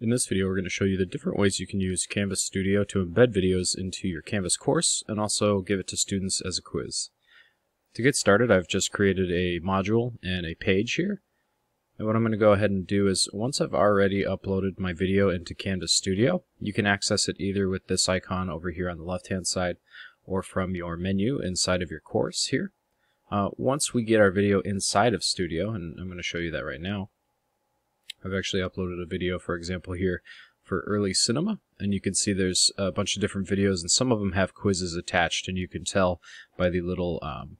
In this video, we're going to show you the different ways you can use Canvas Studio to embed videos into your Canvas course and also give it to students as a quiz. To get started, I've just created a module and a page here. And what I'm going to go ahead and do is, once I've already uploaded my video into Canvas Studio, you can access it either with this icon over here on the left-hand side or from your menu inside of your course here. Uh, once we get our video inside of Studio, and I'm going to show you that right now, I've actually uploaded a video, for example, here for early cinema. And you can see there's a bunch of different videos, and some of them have quizzes attached, and you can tell by the little um,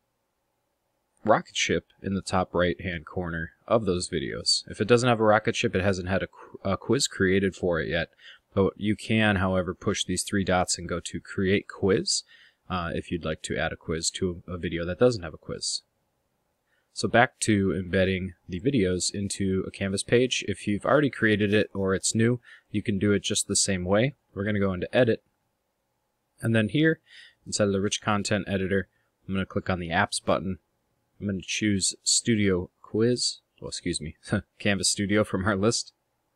rocket ship in the top right-hand corner of those videos. If it doesn't have a rocket ship, it hasn't had a, a quiz created for it yet. But you can, however, push these three dots and go to Create Quiz uh, if you'd like to add a quiz to a video that doesn't have a quiz. So back to embedding the videos into a Canvas page. If you've already created it or it's new, you can do it just the same way. We're going to go into Edit, and then here, inside of the Rich Content Editor, I'm going to click on the Apps button. I'm going to choose Studio Quiz, well, oh, excuse me, Canvas Studio from our list.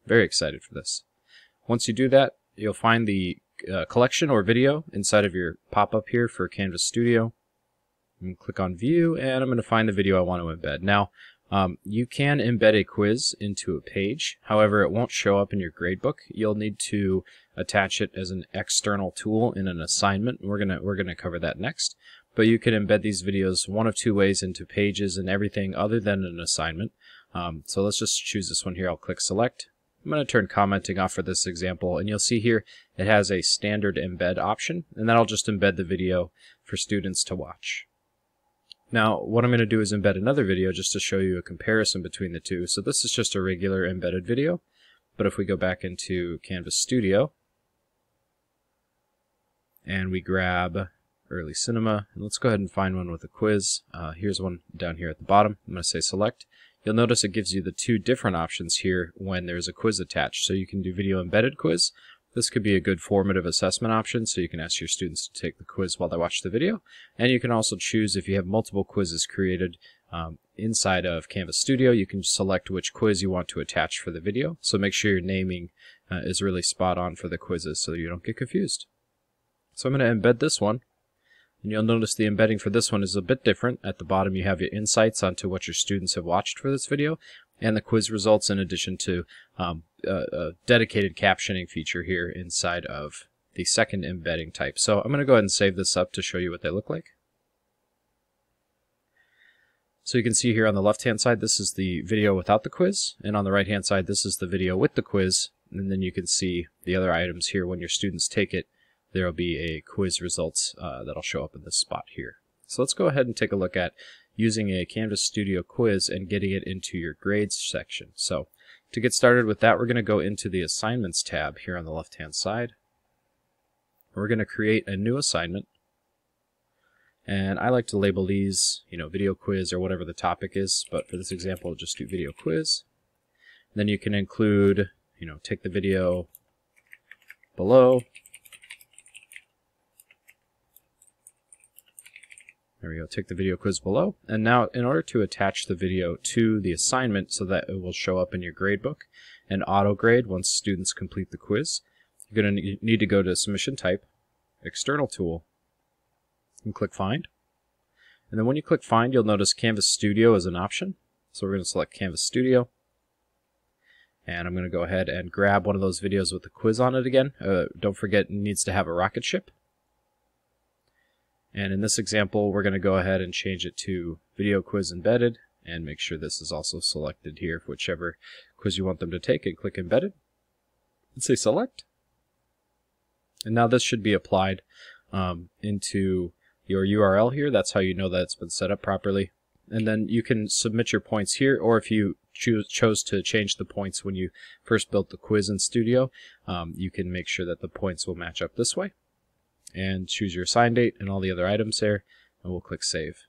Very excited for this. Once you do that, you'll find the uh, collection or video inside of your pop-up here for Canvas Studio. I'm click on view and I'm going to find the video I want to embed. Now, um, you can embed a quiz into a page. However, it won't show up in your gradebook. You'll need to attach it as an external tool in an assignment. We're going to, we're going to cover that next. But you can embed these videos one of two ways into pages and everything other than an assignment. Um, so let's just choose this one here. I'll click select. I'm going to turn commenting off for this example, and you'll see here it has a standard embed option, and that'll just embed the video for students to watch. Now, what I'm going to do is embed another video just to show you a comparison between the two. So this is just a regular embedded video, but if we go back into Canvas Studio, and we grab Early Cinema, and let's go ahead and find one with a quiz. Uh, here's one down here at the bottom. I'm going to say Select. You'll notice it gives you the two different options here when there's a quiz attached. So you can do Video Embedded Quiz, this could be a good formative assessment option, so you can ask your students to take the quiz while they watch the video. And you can also choose if you have multiple quizzes created um, inside of Canvas Studio, you can select which quiz you want to attach for the video. So make sure your naming uh, is really spot on for the quizzes so you don't get confused. So I'm going to embed this one. And you'll notice the embedding for this one is a bit different. At the bottom you have your insights onto what your students have watched for this video and the quiz results in addition to um, a, a dedicated captioning feature here inside of the second embedding type. So I'm going to go ahead and save this up to show you what they look like. So you can see here on the left-hand side, this is the video without the quiz, and on the right-hand side, this is the video with the quiz, and then you can see the other items here. When your students take it, there will be a quiz results uh, that'll show up in this spot here. So let's go ahead and take a look at using a Canvas Studio quiz and getting it into your grades section. So to get started with that, we're going to go into the Assignments tab here on the left-hand side. We're going to create a new assignment. And I like to label these, you know, video quiz or whatever the topic is, but for this example, I'll just do video quiz. And then you can include, you know, take the video below, There we go, take the video quiz below. And now in order to attach the video to the assignment so that it will show up in your gradebook and auto grade once students complete the quiz, you're going to need to go to submission type, external tool, and click find. And then when you click find, you'll notice Canvas Studio is an option. So we're going to select Canvas Studio. And I'm going to go ahead and grab one of those videos with the quiz on it again. Uh, don't forget, it needs to have a rocket ship. And in this example, we're going to go ahead and change it to video quiz embedded and make sure this is also selected here for whichever quiz you want them to take and click embedded and say select. And now this should be applied um, into your URL here. That's how you know that it's been set up properly. And then you can submit your points here, or if you choose, chose to change the points when you first built the quiz in Studio, um, you can make sure that the points will match up this way and choose your assign date and all the other items there, and we'll click Save.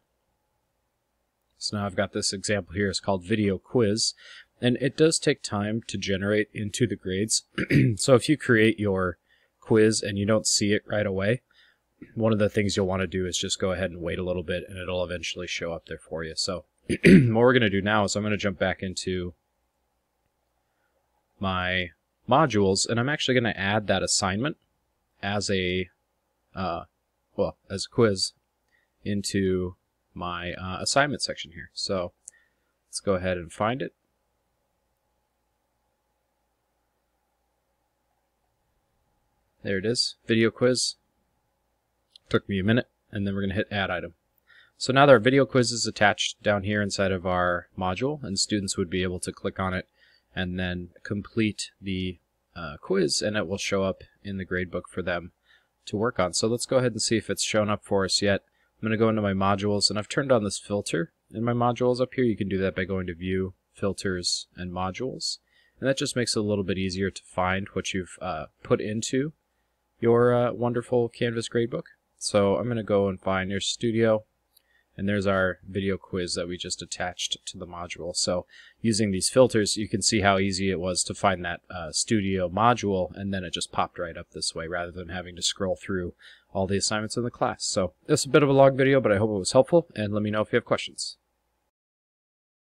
So now I've got this example here, it's called Video Quiz, and it does take time to generate into the grades. so if you create your quiz and you don't see it right away, one of the things you'll want to do is just go ahead and wait a little bit and it'll eventually show up there for you. So what we're going to do now is I'm going to jump back into my modules and I'm actually going to add that assignment as a uh, well, as a quiz into my uh, assignment section here. So let's go ahead and find it. There it is, video quiz. Took me a minute, and then we're going to hit add item. So now that our video quiz is attached down here inside of our module, and students would be able to click on it and then complete the uh, quiz, and it will show up in the gradebook for them to work on. So let's go ahead and see if it's shown up for us yet. I'm going to go into my modules, and I've turned on this filter in my modules up here. You can do that by going to View, Filters, and Modules. And that just makes it a little bit easier to find what you've uh, put into your uh, wonderful Canvas gradebook. So I'm going to go and find your studio. And there's our video quiz that we just attached to the module. So using these filters, you can see how easy it was to find that uh, studio module, and then it just popped right up this way rather than having to scroll through all the assignments in the class. So this is a bit of a long video, but I hope it was helpful, and let me know if you have questions.